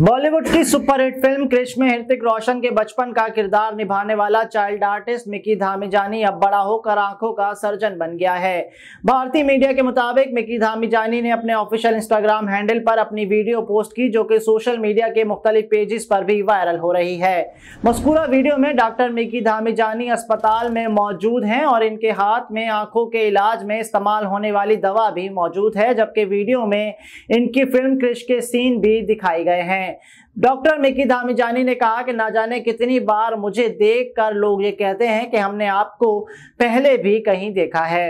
बॉलीवुड की superhit film Krrish में हृतिक रोशन के बचपन का किरदार निभाने वाला चाइल्ड आर्टिस्ट मिकी धामीजानी अब बड़ा होकर आंखों का सर्जन बन गया है भारतीय मीडिया के मुताबिक मिकी धामीजानी ने अपने ऑफिशियल इंस्टाग्राम हैंडल पर अपनी वीडियो पोस्ट की जो कि सोशल मीडिया के मुख्तलिफ पेजेस पर भी वायरल हो रही है मस्कूरा वीडियो में डॉक्टर मिकी धामीजानी अस्पताल में मौजूद हैं और इनके हाथ में आंखों के इलाज में इस्तेमाल होने वाली दवा भी मौजूद है जबकि वीडियो में इनकी फिल्म क्रिश के सीन भी दिखाए गए हैं हैं डॉक्टर मिकी धामीजानी ने कहा कि ना जाने कितनी बार मुझे देख कर लोग ये कहते हैं कि हमने आपको पहले भी कहीं देखा है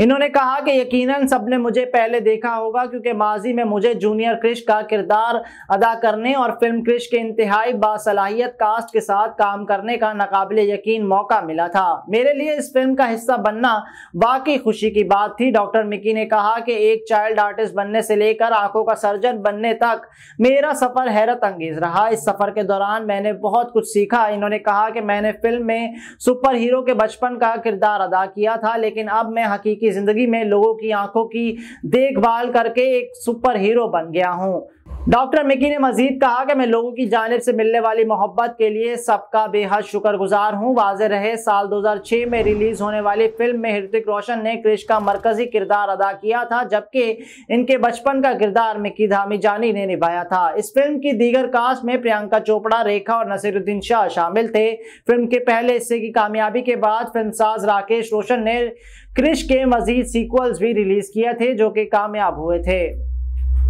इन्होंने कहा कि यकीनन सबने मुझे पहले देखा होगा क्योंकि माजी में मुझे जूनियर क्रिश का किरदार अदा करने और फिल्म क्रिश के इंतहाई बासलाहियत कास्ट के साथ काम करने का नाकबिल यकीन मौका मिला था मेरे लिए इस फिल्म का हिस्सा बनना वाकई खुशी की बात थी डॉक्टर मिकी ने कहा कि एक चाइल्ड आर्टिस्ट बनने से लेकर आंखों का सर्जन बनने तक मेरा सफ़र हैरत अंगेज रहा इस सफ़र के दौरान मैंने बहुत कुछ सीखा इन्होंने कहा कि मैंने फिल्म में सुपर हीरो के बचपन का किरदार अदा किया था लेकिन अब मैं हकीकी की ज़िंदगी में लोगों की आंखों की देखभाल करके एक सुपर हीरो बन गया हूँ डॉक्टर मिकी ने मजीद कहा कि मैं लोगों की जानब से मिलने वाली मोहब्बत के लिए सबका बेहद शुक्रगुजार हूं वाज रहे साल 2006 में रिलीज होने वाली फिल्म में हृतिक रोशन ने क्रिश का मरकजी किरदार अदा किया था जबकि इनके बचपन का किरदार मिकी धामी जानी ने निभाया था इस फिल्म की दीगर कास्ट में प्रियंका चोपड़ा रेखा और नसीरुद्दीन शाह शामिल थे फिल्म के पहले हिस्से की कामयाबी के बाद साज राकेश रोशन ने क्रिश के मजीद सीक्वल्स भी रिलीज किए थे जो कि कामयाब हुए थे